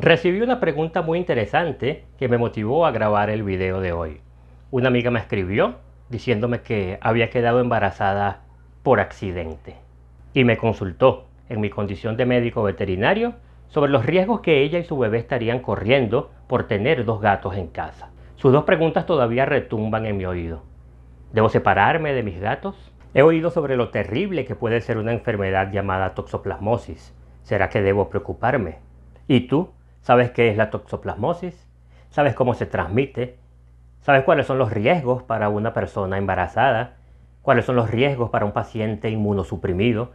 Recibí una pregunta muy interesante que me motivó a grabar el video de hoy. Una amiga me escribió diciéndome que había quedado embarazada por accidente y me consultó en mi condición de médico veterinario sobre los riesgos que ella y su bebé estarían corriendo por tener dos gatos en casa. Sus dos preguntas todavía retumban en mi oído. ¿Debo separarme de mis gatos? He oído sobre lo terrible que puede ser una enfermedad llamada toxoplasmosis. ¿Será que debo preocuparme? ¿Y tú? ¿Sabes qué es la toxoplasmosis? ¿Sabes cómo se transmite? ¿Sabes cuáles son los riesgos para una persona embarazada? ¿Cuáles son los riesgos para un paciente inmunosuprimido?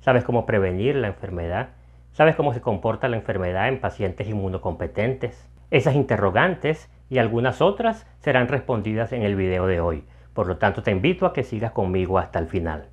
¿Sabes cómo prevenir la enfermedad? ¿Sabes cómo se comporta la enfermedad en pacientes inmunocompetentes? Esas interrogantes y algunas otras serán respondidas en el video de hoy. Por lo tanto, te invito a que sigas conmigo hasta el final.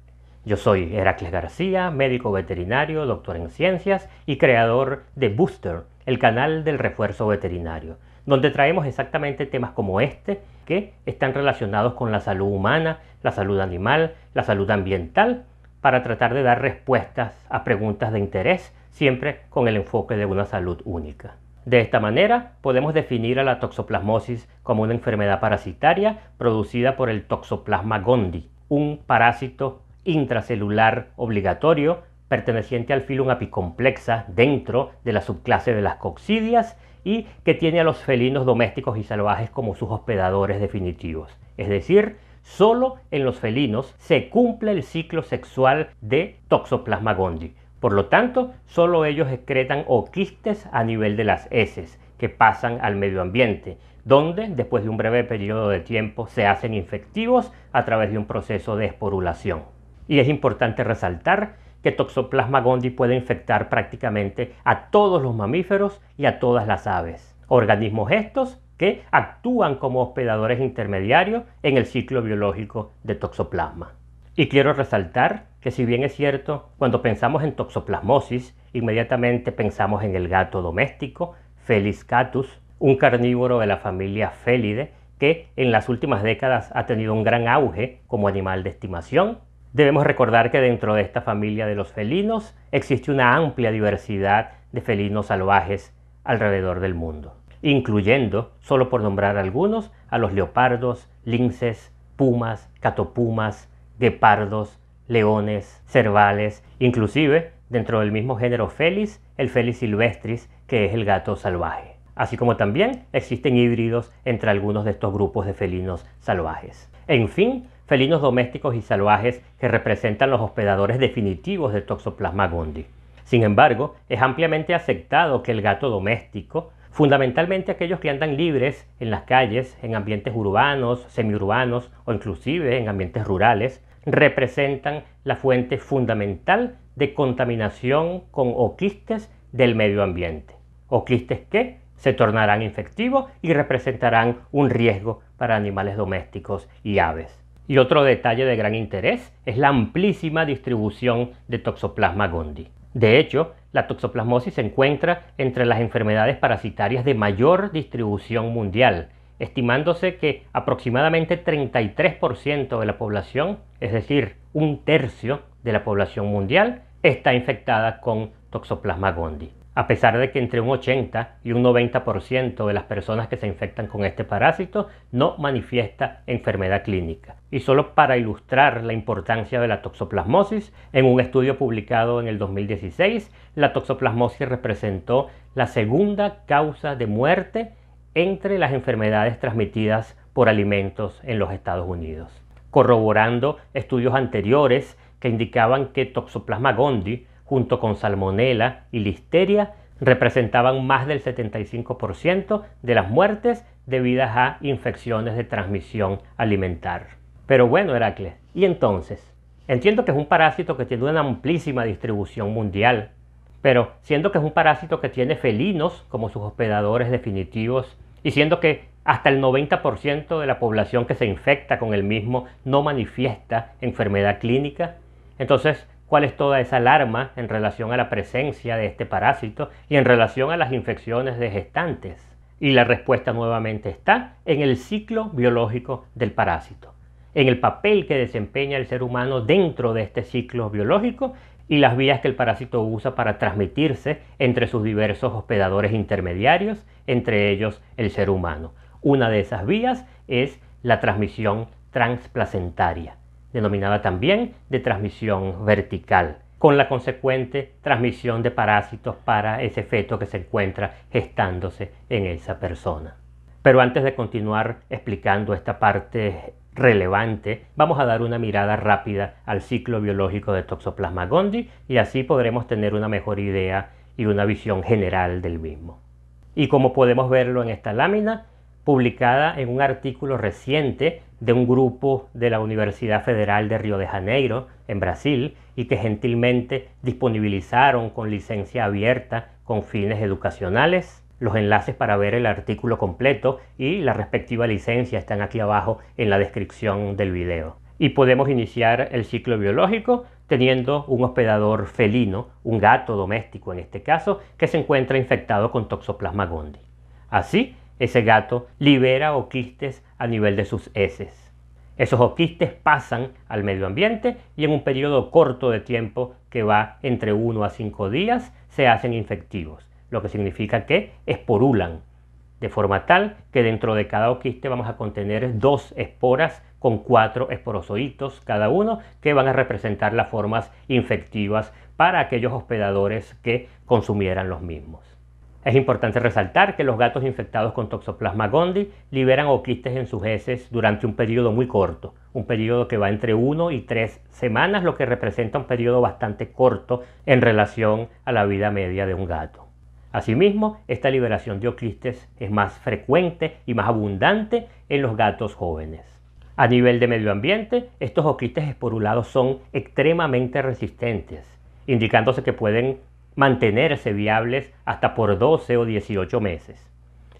Yo soy Heracles García, médico veterinario, doctor en ciencias y creador de Booster, el canal del refuerzo veterinario, donde traemos exactamente temas como este que están relacionados con la salud humana, la salud animal, la salud ambiental, para tratar de dar respuestas a preguntas de interés, siempre con el enfoque de una salud única. De esta manera, podemos definir a la toxoplasmosis como una enfermedad parasitaria producida por el Toxoplasma gondii, un parásito intracelular obligatorio perteneciente al filum apicomplexa dentro de la subclase de las coccidias y que tiene a los felinos domésticos y salvajes como sus hospedadores definitivos. Es decir, solo en los felinos se cumple el ciclo sexual de Toxoplasma gondii. Por lo tanto, solo ellos excretan oquistes a nivel de las heces que pasan al medio ambiente, donde después de un breve periodo de tiempo se hacen infectivos a través de un proceso de esporulación. Y es importante resaltar que Toxoplasma gondii puede infectar prácticamente a todos los mamíferos y a todas las aves. Organismos estos que actúan como hospedadores intermediarios en el ciclo biológico de Toxoplasma. Y quiero resaltar que si bien es cierto, cuando pensamos en toxoplasmosis, inmediatamente pensamos en el gato doméstico, Felis catus, un carnívoro de la familia Félide que en las últimas décadas ha tenido un gran auge como animal de estimación Debemos recordar que dentro de esta familia de los felinos existe una amplia diversidad de felinos salvajes alrededor del mundo, incluyendo, solo por nombrar algunos, a los leopardos, linces, pumas, catopumas, guepardos, leones, cervales, inclusive dentro del mismo género felis, el felis silvestris, que es el gato salvaje. Así como también existen híbridos entre algunos de estos grupos de felinos salvajes. En fin, felinos domésticos y salvajes que representan los hospedadores definitivos de Toxoplasma gondii. Sin embargo, es ampliamente aceptado que el gato doméstico, fundamentalmente aquellos que andan libres en las calles, en ambientes urbanos, semiurbanos o inclusive en ambientes rurales, representan la fuente fundamental de contaminación con oquistes del medio ambiente. Oquistes que se tornarán infectivos y representarán un riesgo para animales domésticos y aves. Y otro detalle de gran interés es la amplísima distribución de Toxoplasma gondii. De hecho, la toxoplasmosis se encuentra entre las enfermedades parasitarias de mayor distribución mundial, estimándose que aproximadamente 33% de la población, es decir, un tercio de la población mundial, está infectada con Toxoplasma gondii a pesar de que entre un 80 y un 90% de las personas que se infectan con este parásito no manifiesta enfermedad clínica. Y solo para ilustrar la importancia de la toxoplasmosis, en un estudio publicado en el 2016, la toxoplasmosis representó la segunda causa de muerte entre las enfermedades transmitidas por alimentos en los Estados Unidos, corroborando estudios anteriores que indicaban que Toxoplasma gondii junto con Salmonella y listeria, representaban más del 75% de las muertes debidas a infecciones de transmisión alimentar. Pero bueno, Heracles, ¿y entonces? Entiendo que es un parásito que tiene una amplísima distribución mundial, pero siendo que es un parásito que tiene felinos como sus hospedadores definitivos, y siendo que hasta el 90% de la población que se infecta con el mismo no manifiesta enfermedad clínica, entonces cuál es toda esa alarma en relación a la presencia de este parásito y en relación a las infecciones de gestantes. Y la respuesta nuevamente está en el ciclo biológico del parásito, en el papel que desempeña el ser humano dentro de este ciclo biológico y las vías que el parásito usa para transmitirse entre sus diversos hospedadores intermediarios, entre ellos el ser humano. Una de esas vías es la transmisión transplacentaria denominada también de transmisión vertical, con la consecuente transmisión de parásitos para ese feto que se encuentra gestándose en esa persona. Pero antes de continuar explicando esta parte relevante, vamos a dar una mirada rápida al ciclo biológico de Toxoplasma gondii y así podremos tener una mejor idea y una visión general del mismo. Y como podemos verlo en esta lámina, publicada en un artículo reciente de un grupo de la Universidad Federal de Río de Janeiro, en Brasil, y que gentilmente disponibilizaron con licencia abierta con fines educacionales. Los enlaces para ver el artículo completo y la respectiva licencia están aquí abajo en la descripción del video. Y podemos iniciar el ciclo biológico teniendo un hospedador felino, un gato doméstico en este caso, que se encuentra infectado con Toxoplasma gondii. Así, ese gato libera oquistes a nivel de sus heces. Esos oquistes pasan al medio ambiente y en un periodo corto de tiempo que va entre 1 a 5 días se hacen infectivos, lo que significa que esporulan, de forma tal que dentro de cada oquiste vamos a contener dos esporas con cuatro esporozoitos cada uno que van a representar las formas infectivas para aquellos hospedadores que consumieran los mismos. Es importante resaltar que los gatos infectados con Toxoplasma gondii liberan oquistes en sus heces durante un periodo muy corto, un periodo que va entre 1 y 3 semanas, lo que representa un periodo bastante corto en relación a la vida media de un gato. Asimismo, esta liberación de oquistes es más frecuente y más abundante en los gatos jóvenes. A nivel de medio ambiente, estos oquistes esporulados son extremadamente resistentes, indicándose que pueden mantenerse viables hasta por 12 o 18 meses.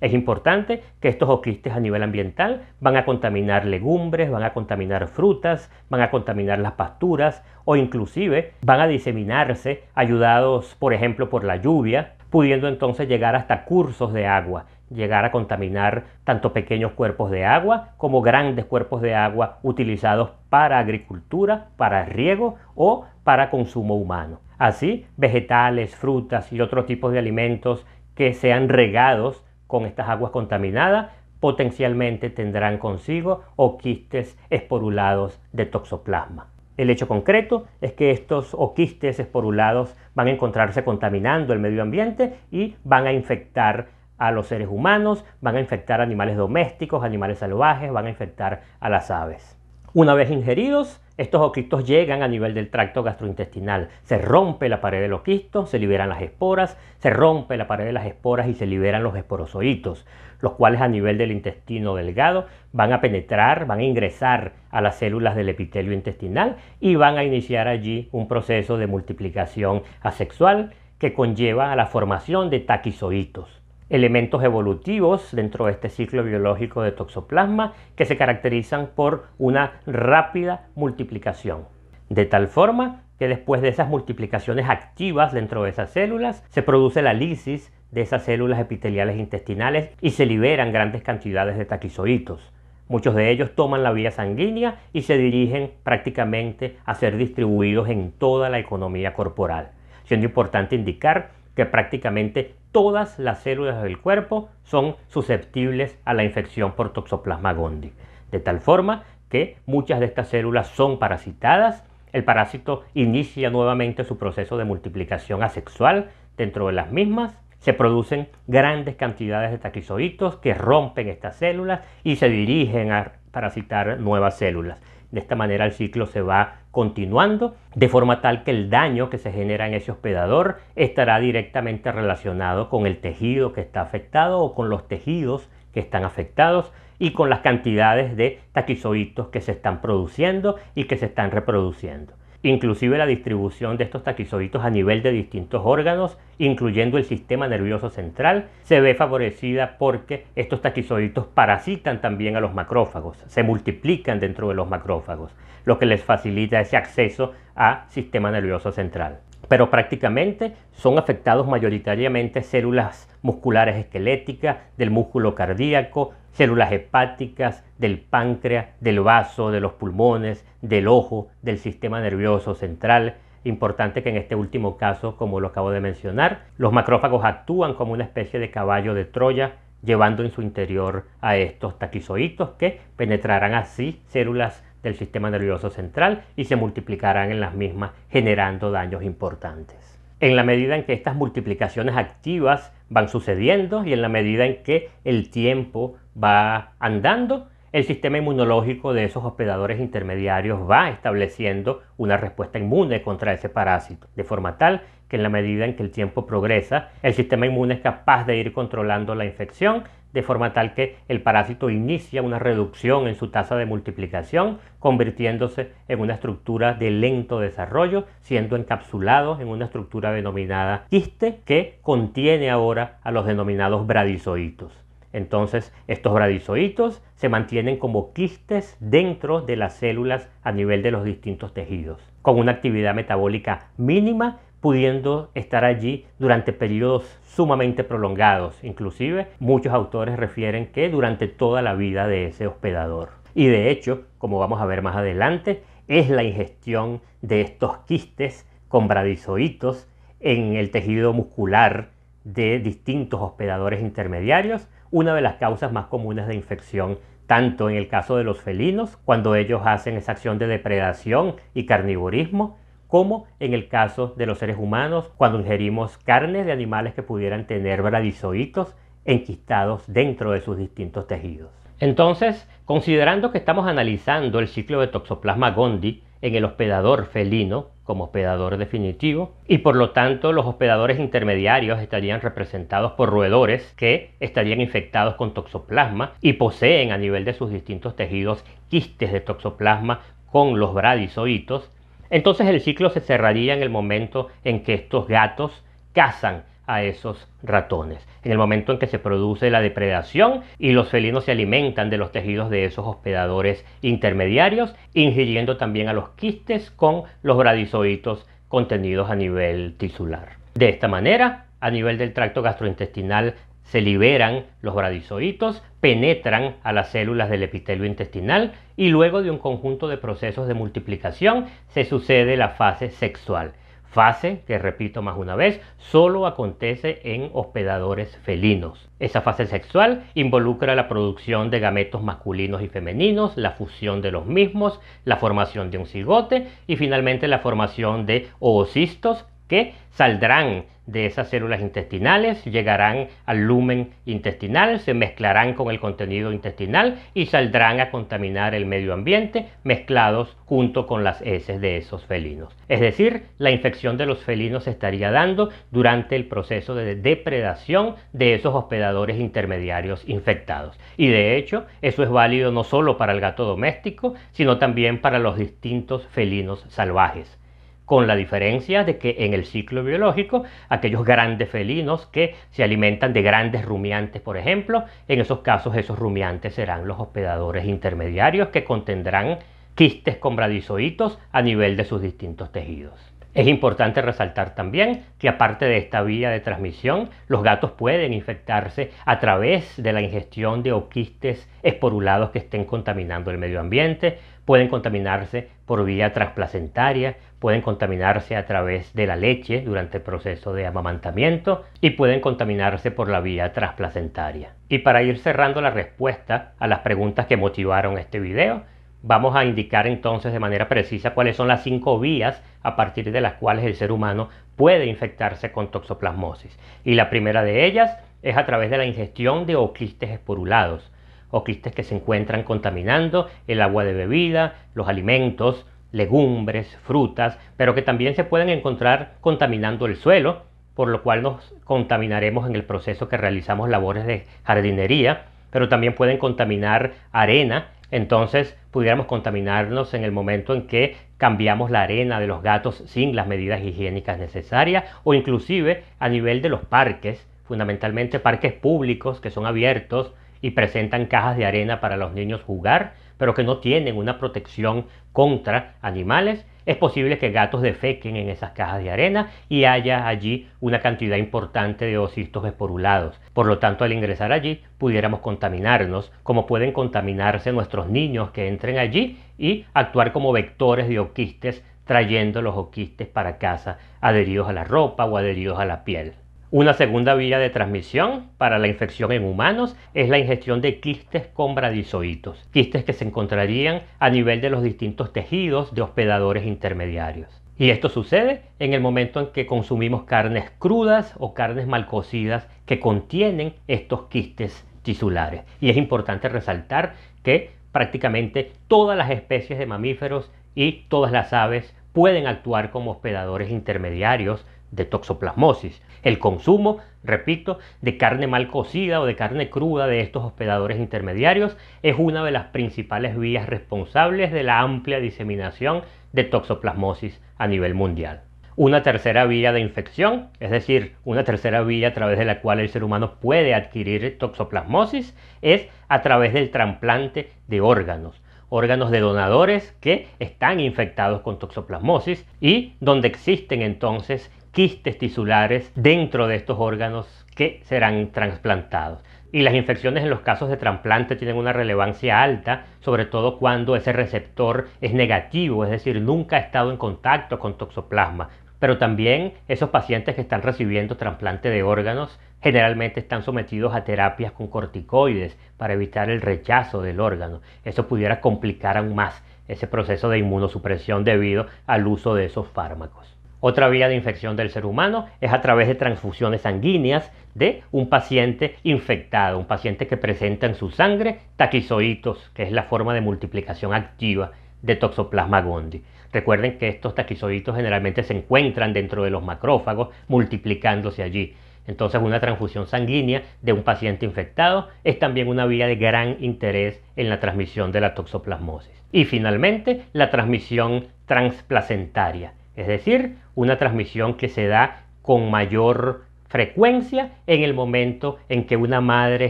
Es importante que estos oquistes a nivel ambiental van a contaminar legumbres, van a contaminar frutas, van a contaminar las pasturas o inclusive van a diseminarse ayudados por ejemplo por la lluvia, pudiendo entonces llegar hasta cursos de agua llegar a contaminar tanto pequeños cuerpos de agua como grandes cuerpos de agua utilizados para agricultura, para riego o para consumo humano. Así, vegetales, frutas y otros tipos de alimentos que sean regados con estas aguas contaminadas potencialmente tendrán consigo oquistes esporulados de toxoplasma. El hecho concreto es que estos oquistes esporulados van a encontrarse contaminando el medio ambiente y van a infectar a los seres humanos, van a infectar animales domésticos, animales salvajes, van a infectar a las aves. Una vez ingeridos, estos oquistos llegan a nivel del tracto gastrointestinal. Se rompe la pared del oquisto, se liberan las esporas, se rompe la pared de las esporas y se liberan los esporozoitos, los cuales a nivel del intestino delgado van a penetrar, van a ingresar a las células del epitelio intestinal y van a iniciar allí un proceso de multiplicación asexual que conlleva a la formación de taquizoitos elementos evolutivos dentro de este ciclo biológico de toxoplasma que se caracterizan por una rápida multiplicación. De tal forma que después de esas multiplicaciones activas dentro de esas células se produce la lisis de esas células epiteliales intestinales y se liberan grandes cantidades de taquizoítos. Muchos de ellos toman la vía sanguínea y se dirigen prácticamente a ser distribuidos en toda la economía corporal, siendo importante indicar que prácticamente todas las células del cuerpo son susceptibles a la infección por Toxoplasma gondii, de tal forma que muchas de estas células son parasitadas, el parásito inicia nuevamente su proceso de multiplicación asexual dentro de las mismas, se producen grandes cantidades de taquizoitos que rompen estas células y se dirigen a parasitar nuevas células. De esta manera el ciclo se va continuando de forma tal que el daño que se genera en ese hospedador estará directamente relacionado con el tejido que está afectado o con los tejidos que están afectados y con las cantidades de taquizoitos que se están produciendo y que se están reproduciendo inclusive la distribución de estos taquizoítos a nivel de distintos órganos, incluyendo el sistema nervioso central, se ve favorecida porque estos taquizoítos parasitan también a los macrófagos, se multiplican dentro de los macrófagos, lo que les facilita ese acceso a sistema nervioso central. Pero prácticamente son afectados mayoritariamente células musculares esqueléticas, del músculo cardíaco, células hepáticas, del páncreas, del vaso, de los pulmones, del ojo, del sistema nervioso central. Importante que en este último caso, como lo acabo de mencionar, los macrófagos actúan como una especie de caballo de Troya, llevando en su interior a estos taquizoitos que penetrarán así células del sistema nervioso central y se multiplicarán en las mismas, generando daños importantes en la medida en que estas multiplicaciones activas van sucediendo y en la medida en que el tiempo va andando, el sistema inmunológico de esos hospedadores intermediarios va estableciendo una respuesta inmune contra ese parásito, de forma tal que en la medida en que el tiempo progresa, el sistema inmune es capaz de ir controlando la infección, de forma tal que el parásito inicia una reducción en su tasa de multiplicación, convirtiéndose en una estructura de lento desarrollo, siendo encapsulado en una estructura denominada quiste que contiene ahora a los denominados bradizoítos Entonces, estos bradizoítos se mantienen como quistes dentro de las células a nivel de los distintos tejidos, con una actividad metabólica mínima pudiendo estar allí durante periodos sumamente prolongados. Inclusive muchos autores refieren que durante toda la vida de ese hospedador. Y de hecho, como vamos a ver más adelante, es la ingestión de estos quistes con bradizoitos en el tejido muscular de distintos hospedadores intermediarios, una de las causas más comunes de infección tanto en el caso de los felinos, cuando ellos hacen esa acción de depredación y carnivorismo, como en el caso de los seres humanos cuando ingerimos carnes de animales que pudieran tener bradizoítos enquistados dentro de sus distintos tejidos. Entonces, considerando que estamos analizando el ciclo de Toxoplasma gondii en el hospedador felino como hospedador definitivo y por lo tanto los hospedadores intermediarios estarían representados por roedores que estarían infectados con toxoplasma y poseen a nivel de sus distintos tejidos quistes de toxoplasma con los bradizoitos entonces el ciclo se cerraría en el momento en que estos gatos cazan a esos ratones, en el momento en que se produce la depredación y los felinos se alimentan de los tejidos de esos hospedadores intermediarios, ingiriendo también a los quistes con los bradizoitos contenidos a nivel tisular. De esta manera, a nivel del tracto gastrointestinal se liberan los bradizoítos, penetran a las células del epitelio intestinal y luego de un conjunto de procesos de multiplicación se sucede la fase sexual. Fase que, repito más una vez, solo acontece en hospedadores felinos. Esa fase sexual involucra la producción de gametos masculinos y femeninos, la fusión de los mismos, la formación de un cigote y finalmente la formación de oocistos que saldrán de esas células intestinales, llegarán al lumen intestinal, se mezclarán con el contenido intestinal y saldrán a contaminar el medio ambiente mezclados junto con las heces de esos felinos. Es decir, la infección de los felinos se estaría dando durante el proceso de depredación de esos hospedadores intermediarios infectados. Y de hecho, eso es válido no solo para el gato doméstico, sino también para los distintos felinos salvajes con la diferencia de que en el ciclo biológico, aquellos grandes felinos que se alimentan de grandes rumiantes, por ejemplo, en esos casos esos rumiantes serán los hospedadores intermediarios que contendrán quistes con bradizoitos a nivel de sus distintos tejidos. Es importante resaltar también que aparte de esta vía de transmisión, los gatos pueden infectarse a través de la ingestión de oquistes esporulados que estén contaminando el medio ambiente, pueden contaminarse por vía transplacentaria, pueden contaminarse a través de la leche durante el proceso de amamantamiento y pueden contaminarse por la vía trasplacentaria. Y para ir cerrando la respuesta a las preguntas que motivaron este video, vamos a indicar entonces de manera precisa cuáles son las cinco vías a partir de las cuales el ser humano puede infectarse con toxoplasmosis. Y la primera de ellas es a través de la ingestión de oclistes esporulados, oclistes que se encuentran contaminando el agua de bebida, los alimentos, legumbres, frutas, pero que también se pueden encontrar contaminando el suelo, por lo cual nos contaminaremos en el proceso que realizamos labores de jardinería, pero también pueden contaminar arena, entonces pudiéramos contaminarnos en el momento en que cambiamos la arena de los gatos sin las medidas higiénicas necesarias o inclusive a nivel de los parques, fundamentalmente parques públicos que son abiertos y presentan cajas de arena para los niños jugar, pero que no tienen una protección contra animales, es posible que gatos defequen en esas cajas de arena y haya allí una cantidad importante de ocistos esporulados. Por lo tanto, al ingresar allí pudiéramos contaminarnos, como pueden contaminarse nuestros niños que entren allí y actuar como vectores de oquistes, trayendo los oquistes para casa adheridos a la ropa o adheridos a la piel. Una segunda vía de transmisión para la infección en humanos es la ingestión de quistes con bradizoitos, quistes que se encontrarían a nivel de los distintos tejidos de hospedadores intermediarios. Y esto sucede en el momento en que consumimos carnes crudas o carnes mal cocidas que contienen estos quistes tisulares. Y es importante resaltar que prácticamente todas las especies de mamíferos y todas las aves pueden actuar como hospedadores intermediarios de toxoplasmosis. El consumo, repito, de carne mal cocida o de carne cruda de estos hospedadores intermediarios es una de las principales vías responsables de la amplia diseminación de toxoplasmosis a nivel mundial. Una tercera vía de infección, es decir, una tercera vía a través de la cual el ser humano puede adquirir toxoplasmosis, es a través del trasplante de órganos órganos de donadores que están infectados con toxoplasmosis y donde existen entonces quistes tisulares dentro de estos órganos que serán trasplantados. Y las infecciones en los casos de trasplante tienen una relevancia alta, sobre todo cuando ese receptor es negativo, es decir, nunca ha estado en contacto con toxoplasma. Pero también esos pacientes que están recibiendo trasplante de órganos generalmente están sometidos a terapias con corticoides para evitar el rechazo del órgano. Eso pudiera complicar aún más ese proceso de inmunosupresión debido al uso de esos fármacos. Otra vía de infección del ser humano es a través de transfusiones sanguíneas de un paciente infectado, un paciente que presenta en su sangre taquizoitos, que es la forma de multiplicación activa de Toxoplasma gondii. Recuerden que estos taquizoitos generalmente se encuentran dentro de los macrófagos multiplicándose allí. Entonces una transfusión sanguínea de un paciente infectado es también una vía de gran interés en la transmisión de la toxoplasmosis. Y finalmente, la transmisión transplacentaria es decir, una transmisión que se da con mayor frecuencia en el momento en que una madre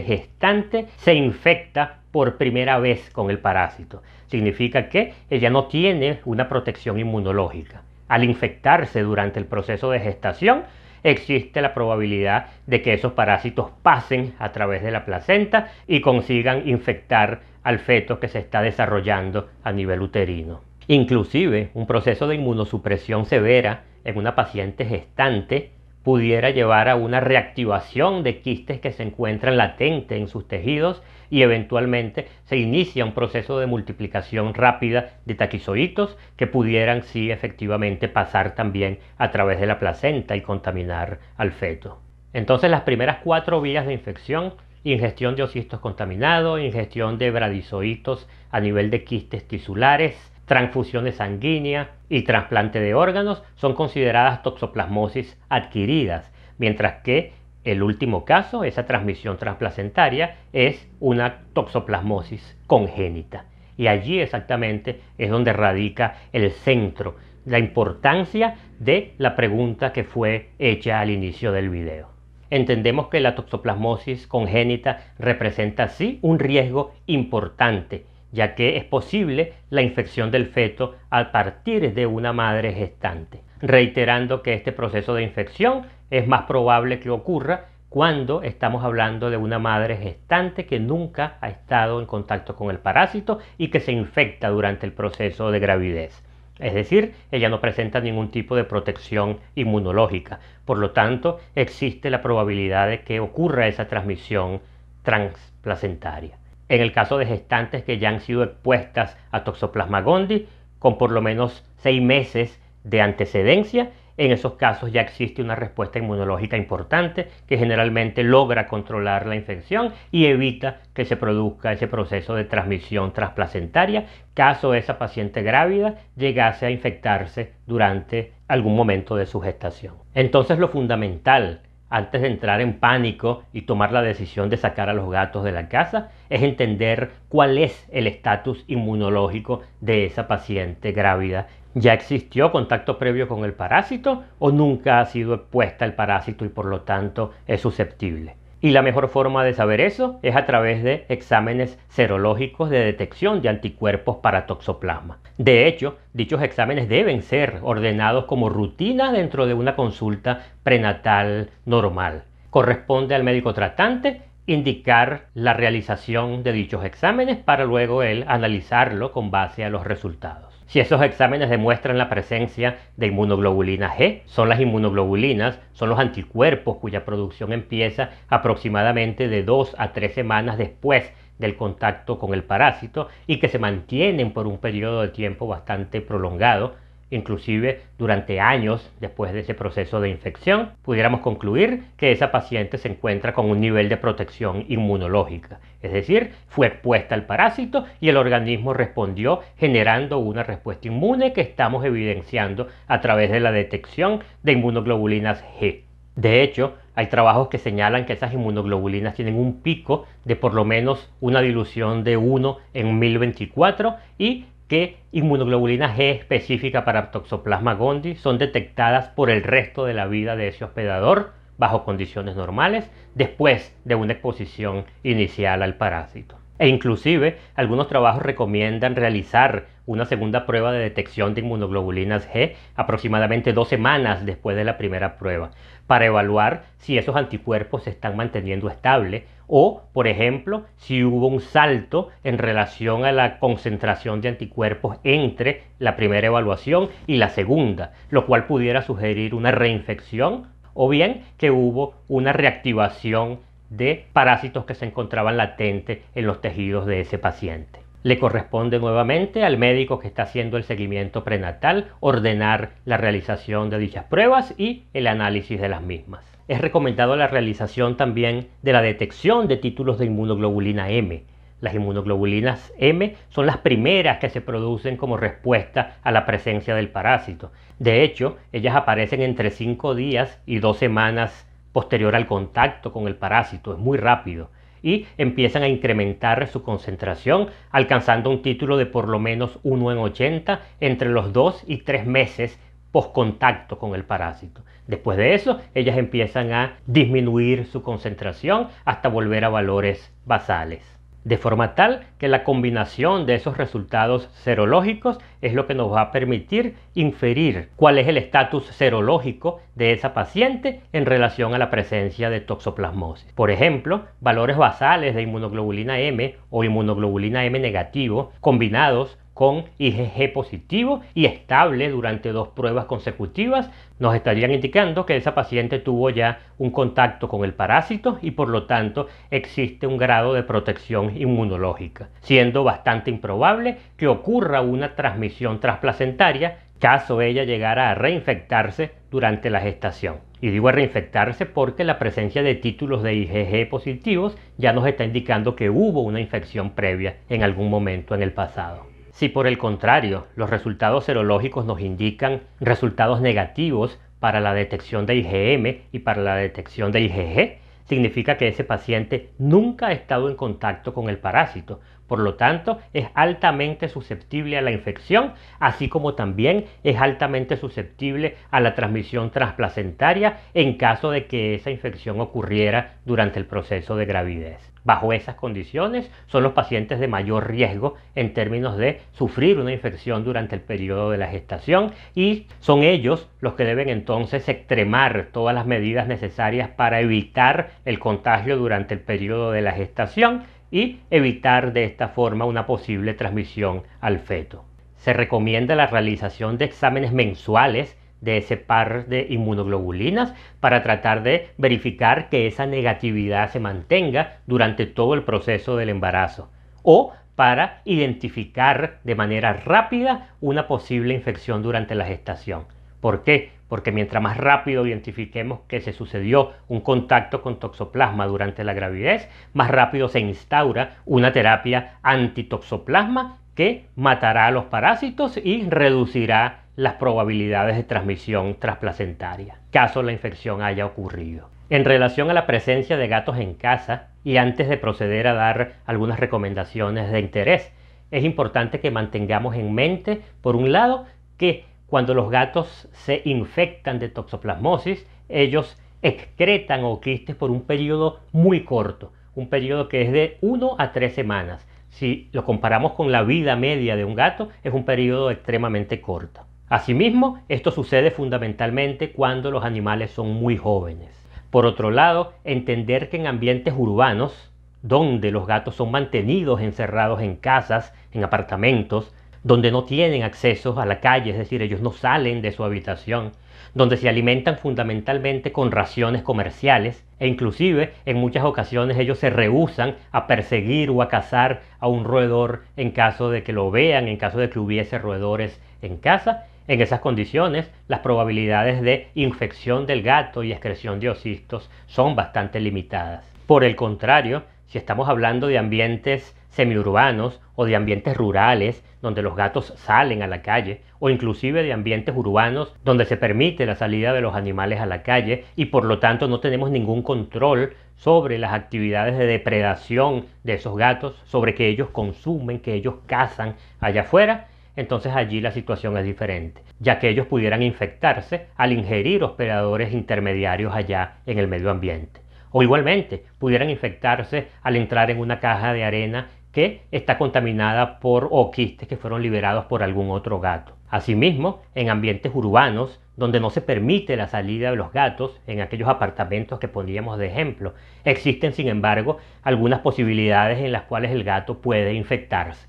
gestante se infecta por primera vez con el parásito. Significa que ella no tiene una protección inmunológica. Al infectarse durante el proceso de gestación, existe la probabilidad de que esos parásitos pasen a través de la placenta y consigan infectar al feto que se está desarrollando a nivel uterino. Inclusive, un proceso de inmunosupresión severa en una paciente gestante pudiera llevar a una reactivación de quistes que se encuentran latentes en sus tejidos y eventualmente se inicia un proceso de multiplicación rápida de taquizoítos que pudieran sí efectivamente pasar también a través de la placenta y contaminar al feto. Entonces las primeras cuatro vías de infección, ingestión de ositos contaminados, ingestión de bradizoitos a nivel de quistes tisulares, transfusiones sanguíneas y trasplante de órganos son consideradas toxoplasmosis adquiridas, mientras que el último caso, esa transmisión transplacentaria, es una toxoplasmosis congénita. Y allí exactamente es donde radica el centro, la importancia de la pregunta que fue hecha al inicio del video. Entendemos que la toxoplasmosis congénita representa sí un riesgo importante ya que es posible la infección del feto a partir de una madre gestante, reiterando que este proceso de infección es más probable que ocurra cuando estamos hablando de una madre gestante que nunca ha estado en contacto con el parásito y que se infecta durante el proceso de gravidez. Es decir, ella no presenta ningún tipo de protección inmunológica. Por lo tanto, existe la probabilidad de que ocurra esa transmisión transplacentaria en el caso de gestantes que ya han sido expuestas a Toxoplasma gondii con por lo menos seis meses de antecedencia, en esos casos ya existe una respuesta inmunológica importante que generalmente logra controlar la infección y evita que se produzca ese proceso de transmisión transplacentaria caso esa paciente grávida llegase a infectarse durante algún momento de su gestación. Entonces lo fundamental antes de entrar en pánico y tomar la decisión de sacar a los gatos de la casa es entender cuál es el estatus inmunológico de esa paciente grávida. ¿Ya existió contacto previo con el parásito o nunca ha sido expuesta al parásito y por lo tanto es susceptible? Y la mejor forma de saber eso es a través de exámenes serológicos de detección de anticuerpos para toxoplasma. De hecho, dichos exámenes deben ser ordenados como rutina dentro de una consulta prenatal normal. Corresponde al médico tratante indicar la realización de dichos exámenes para luego él analizarlo con base a los resultados. Si esos exámenes demuestran la presencia de inmunoglobulina G, son las inmunoglobulinas, son los anticuerpos cuya producción empieza aproximadamente de 2 a tres semanas después del contacto con el parásito y que se mantienen por un periodo de tiempo bastante prolongado inclusive durante años después de ese proceso de infección, pudiéramos concluir que esa paciente se encuentra con un nivel de protección inmunológica, es decir, fue expuesta al parásito y el organismo respondió generando una respuesta inmune que estamos evidenciando a través de la detección de inmunoglobulinas G. De hecho, hay trabajos que señalan que esas inmunoglobulinas tienen un pico de por lo menos una dilución de 1 en 1024 y que inmunoglobulina G específica para Toxoplasma gondii son detectadas por el resto de la vida de ese hospedador bajo condiciones normales después de una exposición inicial al parásito. E inclusive algunos trabajos recomiendan realizar una segunda prueba de detección de inmunoglobulinas G aproximadamente dos semanas después de la primera prueba para evaluar si esos anticuerpos se están manteniendo estable o, por ejemplo, si hubo un salto en relación a la concentración de anticuerpos entre la primera evaluación y la segunda, lo cual pudiera sugerir una reinfección o bien que hubo una reactivación de parásitos que se encontraban latentes en los tejidos de ese paciente. Le corresponde nuevamente al médico que está haciendo el seguimiento prenatal ordenar la realización de dichas pruebas y el análisis de las mismas. Es recomendado la realización también de la detección de títulos de inmunoglobulina M, las inmunoglobulinas M son las primeras que se producen como respuesta a la presencia del parásito. De hecho, ellas aparecen entre 5 días y 2 semanas posterior al contacto con el parásito, es muy rápido, y empiezan a incrementar su concentración, alcanzando un título de por lo menos 1 en 80 entre los 2 y 3 meses post contacto con el parásito. Después de eso, ellas empiezan a disminuir su concentración hasta volver a valores basales de forma tal que la combinación de esos resultados serológicos es lo que nos va a permitir inferir cuál es el estatus serológico de esa paciente en relación a la presencia de toxoplasmosis. Por ejemplo, valores basales de inmunoglobulina M o inmunoglobulina M negativo combinados con IgG positivo y estable durante dos pruebas consecutivas, nos estarían indicando que esa paciente tuvo ya un contacto con el parásito y por lo tanto existe un grado de protección inmunológica, siendo bastante improbable que ocurra una transmisión trasplacentaria caso ella llegara a reinfectarse durante la gestación. Y digo reinfectarse porque la presencia de títulos de IgG positivos ya nos está indicando que hubo una infección previa en algún momento en el pasado. Si por el contrario los resultados serológicos nos indican resultados negativos para la detección de IgM y para la detección de IgG, significa que ese paciente nunca ha estado en contacto con el parásito, por lo tanto, es altamente susceptible a la infección, así como también es altamente susceptible a la transmisión transplacentaria en caso de que esa infección ocurriera durante el proceso de gravidez. Bajo esas condiciones son los pacientes de mayor riesgo en términos de sufrir una infección durante el periodo de la gestación y son ellos los que deben entonces extremar todas las medidas necesarias para evitar el contagio durante el periodo de la gestación y evitar de esta forma una posible transmisión al feto. Se recomienda la realización de exámenes mensuales de ese par de inmunoglobulinas para tratar de verificar que esa negatividad se mantenga durante todo el proceso del embarazo o para identificar de manera rápida una posible infección durante la gestación. ¿Por qué? Porque mientras más rápido identifiquemos que se sucedió un contacto con toxoplasma durante la gravidez, más rápido se instaura una terapia antitoxoplasma que matará a los parásitos y reducirá las probabilidades de transmisión trasplacentaria, caso la infección haya ocurrido. En relación a la presencia de gatos en casa, y antes de proceder a dar algunas recomendaciones de interés, es importante que mantengamos en mente, por un lado, que cuando los gatos se infectan de toxoplasmosis, ellos excretan o quistes por un periodo muy corto, un periodo que es de 1 a 3 semanas. Si lo comparamos con la vida media de un gato, es un periodo extremadamente corto. Asimismo, esto sucede fundamentalmente cuando los animales son muy jóvenes. Por otro lado, entender que en ambientes urbanos, donde los gatos son mantenidos encerrados en casas, en apartamentos, donde no tienen acceso a la calle, es decir, ellos no salen de su habitación, donde se alimentan fundamentalmente con raciones comerciales e inclusive en muchas ocasiones ellos se rehusan a perseguir o a cazar a un roedor en caso de que lo vean, en caso de que hubiese roedores en casa. En esas condiciones, las probabilidades de infección del gato y excreción de ocistos son bastante limitadas. Por el contrario, si estamos hablando de ambientes semiurbanos o de ambientes rurales donde los gatos salen a la calle o inclusive de ambientes urbanos donde se permite la salida de los animales a la calle y por lo tanto no tenemos ningún control sobre las actividades de depredación de esos gatos, sobre que ellos consumen, que ellos cazan allá afuera entonces allí la situación es diferente, ya que ellos pudieran infectarse al ingerir hospedadores intermediarios allá en el medio ambiente. O igualmente, pudieran infectarse al entrar en una caja de arena que está contaminada por oquistes que fueron liberados por algún otro gato. Asimismo, en ambientes urbanos, donde no se permite la salida de los gatos, en aquellos apartamentos que poníamos de ejemplo, existen sin embargo algunas posibilidades en las cuales el gato puede infectarse.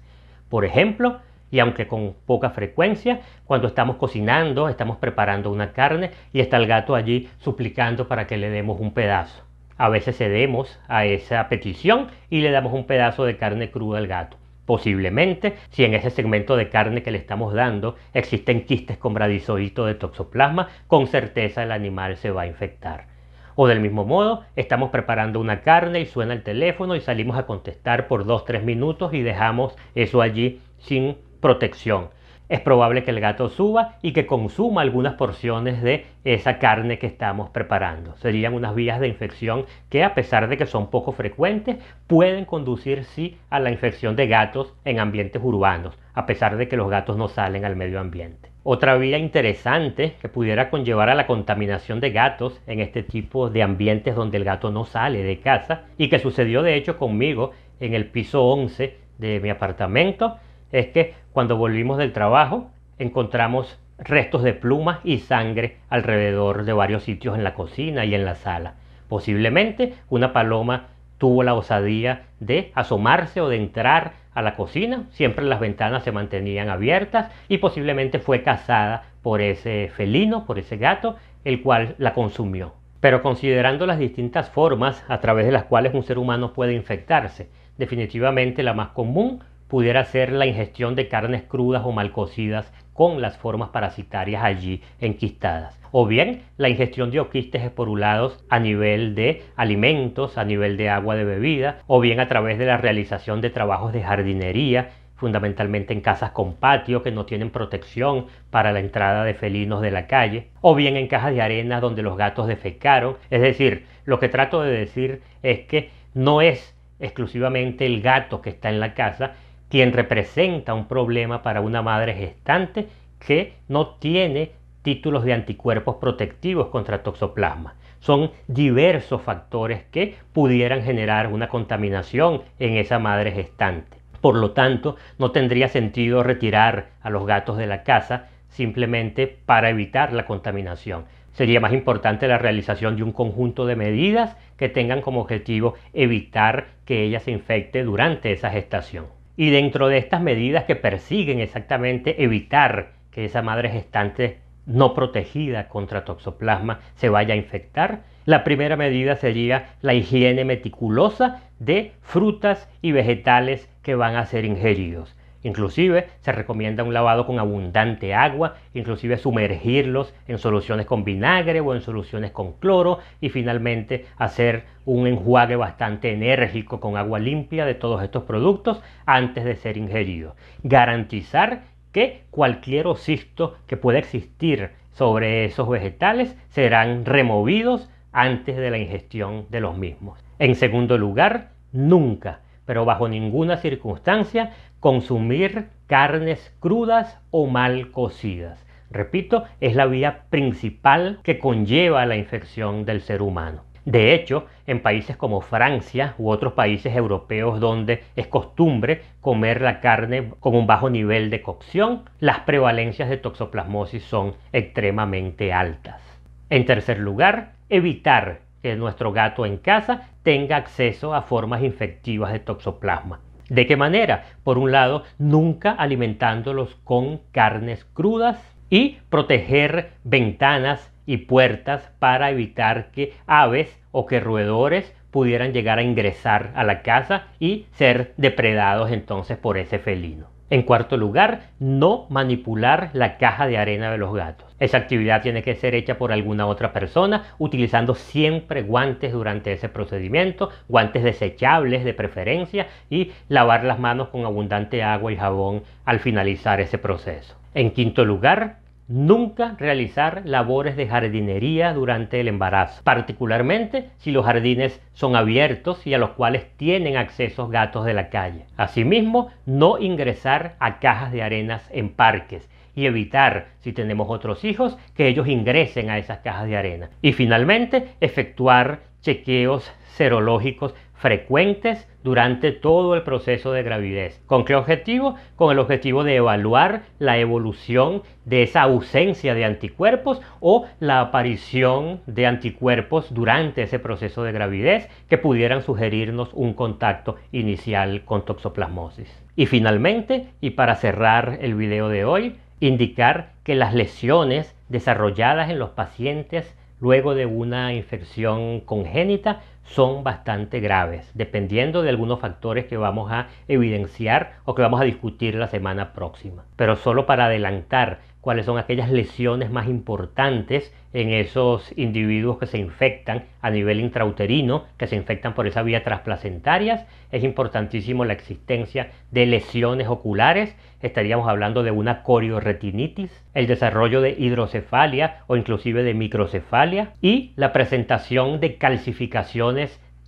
Por ejemplo, y aunque con poca frecuencia, cuando estamos cocinando, estamos preparando una carne y está el gato allí suplicando para que le demos un pedazo. A veces cedemos a esa petición y le damos un pedazo de carne cruda al gato. Posiblemente, si en ese segmento de carne que le estamos dando existen quistes con bradizoíto de toxoplasma, con certeza el animal se va a infectar. O del mismo modo, estamos preparando una carne y suena el teléfono y salimos a contestar por 2-3 minutos y dejamos eso allí sin protección es probable que el gato suba y que consuma algunas porciones de esa carne que estamos preparando. Serían unas vías de infección que a pesar de que son poco frecuentes, pueden conducir sí a la infección de gatos en ambientes urbanos, a pesar de que los gatos no salen al medio ambiente. Otra vía interesante que pudiera conllevar a la contaminación de gatos en este tipo de ambientes donde el gato no sale de casa y que sucedió de hecho conmigo en el piso 11 de mi apartamento es que cuando volvimos del trabajo encontramos restos de plumas y sangre alrededor de varios sitios en la cocina y en la sala. Posiblemente una paloma tuvo la osadía de asomarse o de entrar a la cocina, siempre las ventanas se mantenían abiertas y posiblemente fue cazada por ese felino, por ese gato, el cual la consumió. Pero considerando las distintas formas a través de las cuales un ser humano puede infectarse, definitivamente la más común pudiera ser la ingestión de carnes crudas o mal cocidas con las formas parasitarias allí enquistadas. O bien la ingestión de oquistes esporulados a nivel de alimentos, a nivel de agua de bebida, o bien a través de la realización de trabajos de jardinería, fundamentalmente en casas con patio que no tienen protección para la entrada de felinos de la calle, o bien en cajas de arena donde los gatos defecaron. Es decir, lo que trato de decir es que no es exclusivamente el gato que está en la casa, quien representa un problema para una madre gestante que no tiene títulos de anticuerpos protectivos contra toxoplasma. Son diversos factores que pudieran generar una contaminación en esa madre gestante. Por lo tanto, no tendría sentido retirar a los gatos de la casa simplemente para evitar la contaminación. Sería más importante la realización de un conjunto de medidas que tengan como objetivo evitar que ella se infecte durante esa gestación y dentro de estas medidas que persiguen exactamente evitar que esa madre gestante no protegida contra toxoplasma se vaya a infectar, la primera medida sería la higiene meticulosa de frutas y vegetales que van a ser ingeridos. Inclusive se recomienda un lavado con abundante agua, inclusive sumergirlos en soluciones con vinagre o en soluciones con cloro y finalmente hacer un enjuague bastante enérgico con agua limpia de todos estos productos antes de ser ingeridos. Garantizar que cualquier osisto que pueda existir sobre esos vegetales serán removidos antes de la ingestión de los mismos. En segundo lugar, nunca pero bajo ninguna circunstancia consumir carnes crudas o mal cocidas. Repito, es la vía principal que conlleva la infección del ser humano. De hecho, en países como Francia u otros países europeos donde es costumbre comer la carne con un bajo nivel de cocción, las prevalencias de toxoplasmosis son extremadamente altas. En tercer lugar, evitar que nuestro gato en casa tenga acceso a formas infectivas de toxoplasma. ¿De qué manera? Por un lado, nunca alimentándolos con carnes crudas y proteger ventanas y puertas para evitar que aves o que roedores pudieran llegar a ingresar a la casa y ser depredados entonces por ese felino. En cuarto lugar, no manipular la caja de arena de los gatos. Esa actividad tiene que ser hecha por alguna otra persona utilizando siempre guantes durante ese procedimiento, guantes desechables de preferencia y lavar las manos con abundante agua y jabón al finalizar ese proceso. En quinto lugar, Nunca realizar labores de jardinería durante el embarazo, particularmente si los jardines son abiertos y a los cuales tienen acceso gatos de la calle. Asimismo, no ingresar a cajas de arenas en parques y evitar, si tenemos otros hijos, que ellos ingresen a esas cajas de arena. Y finalmente, efectuar chequeos serológicos frecuentes durante todo el proceso de gravidez. ¿Con qué objetivo? Con el objetivo de evaluar la evolución de esa ausencia de anticuerpos o la aparición de anticuerpos durante ese proceso de gravidez que pudieran sugerirnos un contacto inicial con toxoplasmosis. Y finalmente, y para cerrar el video de hoy, indicar que las lesiones desarrolladas en los pacientes luego de una infección congénita son bastante graves, dependiendo de algunos factores que vamos a evidenciar o que vamos a discutir la semana próxima. Pero solo para adelantar cuáles son aquellas lesiones más importantes en esos individuos que se infectan a nivel intrauterino, que se infectan por esa vía transplacentarias, es importantísimo la existencia de lesiones oculares, estaríamos hablando de una corioretinitis, el desarrollo de hidrocefalia o inclusive de microcefalia y la presentación de calcificaciones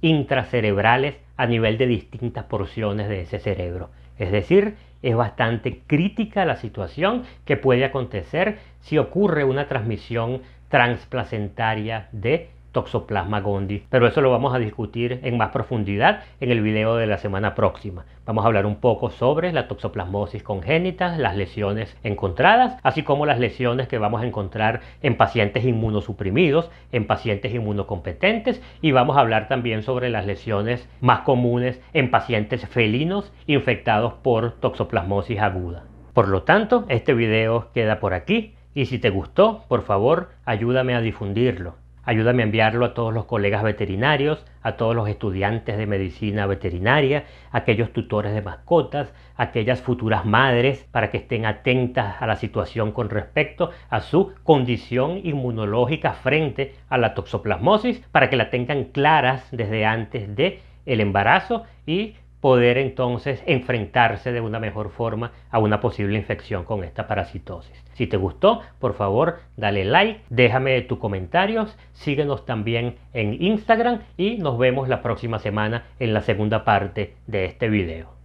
intracerebrales a nivel de distintas porciones de ese cerebro. Es decir, es bastante crítica la situación que puede acontecer si ocurre una transmisión transplacentaria de Toxoplasma gondii. Pero eso lo vamos a discutir en más profundidad en el video de la semana próxima. Vamos a hablar un poco sobre la toxoplasmosis congénita, las lesiones encontradas, así como las lesiones que vamos a encontrar en pacientes inmunosuprimidos, en pacientes inmunocompetentes y vamos a hablar también sobre las lesiones más comunes en pacientes felinos infectados por toxoplasmosis aguda. Por lo tanto, este video queda por aquí y si te gustó, por favor, ayúdame a difundirlo. Ayúdame a enviarlo a todos los colegas veterinarios, a todos los estudiantes de medicina veterinaria, a aquellos tutores de mascotas, a aquellas futuras madres, para que estén atentas a la situación con respecto a su condición inmunológica frente a la toxoplasmosis, para que la tengan claras desde antes de el embarazo y poder entonces enfrentarse de una mejor forma a una posible infección con esta parasitosis. Si te gustó, por favor, dale like, déjame tus comentarios, síguenos también en Instagram y nos vemos la próxima semana en la segunda parte de este video.